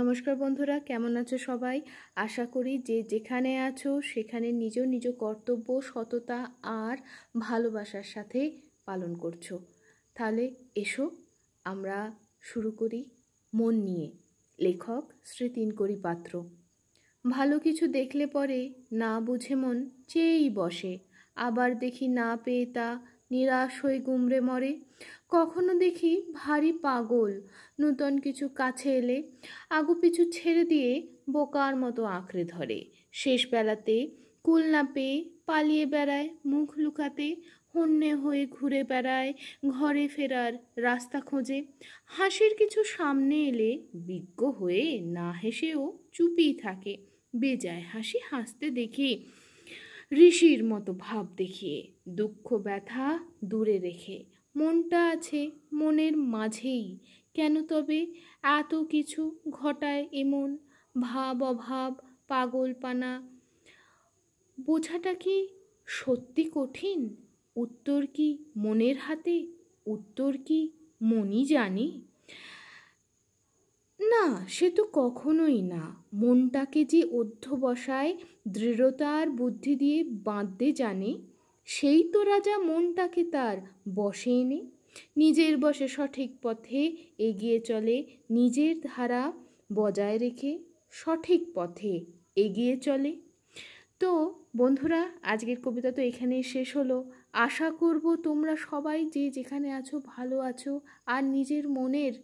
নমস্কার বন্ধুরা কেমন আছো সবাই আশা করি যে যেখানে আছো সেখানে নিজ নিজ কর্তব্য সততা আর ভালোবাসার সাথে পালন করছো তাহলে এসো আমরা শুরু করি মন নিয়ে লেখক স্মৃতিন করি পাত্র ভালো কিছু দেখলে পরে না বুঝে মন চেয়েই বসে আবার দেখি না পেয়ে তা নিরাশ হয়ে গুমড়ে মরে কখনো দেখি ভারী পাগল নূতন কিছু কাছে এলে আগুপিছু ছেড়ে দিয়ে বোকার মতো আঁকড়ে ধরে শেষ বেলাতে কুল না পেয়ে পালিয়ে বেড়ায় মুখ লুকাতে হন্যে হয়ে ঘুরে বেড়ায় ঘরে ফেরার রাস্তা খোঁজে হাসির কিছু সামনে এলে বিজ্ঞ হয়ে না হেসেও চুপি থাকে বেজায় হাসি হাসতে দেখি ঋষির মতো ভাব দেখিয়ে দুঃখ ব্যথা দূরে রেখে মনটা আছে মনের মাঝেই কেন তবে এত কিছু ঘটায় এমন ভাব অভাব পাগলপানা বোঝাটা কি সত্যি কঠিন উত্তর কি মনের হাতে উত্তর কি মনই জানে সে তো কখনোই না মনটাকে যে অধ্যবসায় দৃঢ়তার বুদ্ধি দিয়ে বাঁধতে জানে সেই তো রাজা মনটাকে তার বসে এনে নিজের বসে সঠিক পথে এগিয়ে চলে নিজের ধারা বজায় রেখে সঠিক পথে এগিয়ে চলে তো বন্ধুরা আজকের কবিতা তো এখানেই শেষ হলো আশা করব তোমরা সবাই যে যেখানে আছো ভালো আছো আর নিজের মনের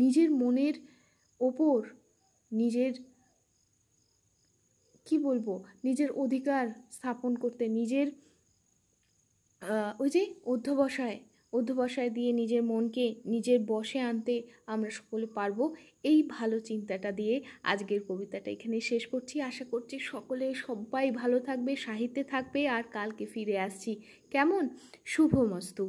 নিজের মনের ওপর নিজের কি বলবো নিজের অধিকার স্থাপন করতে নিজের ওই যে অধ্যবসায় অধ্যবসায় দিয়ে নিজের মনকে নিজের বসে আনতে আমরা সকলে পারবো এই ভালো চিন্তাটা দিয়ে আজকের কবিতাটা এখানে শেষ করছি আশা করছি সকলে সবাই ভালো থাকবে সাহিত্যে থাকবে আর কালকে ফিরে আসছি কেমন শুভমস্তু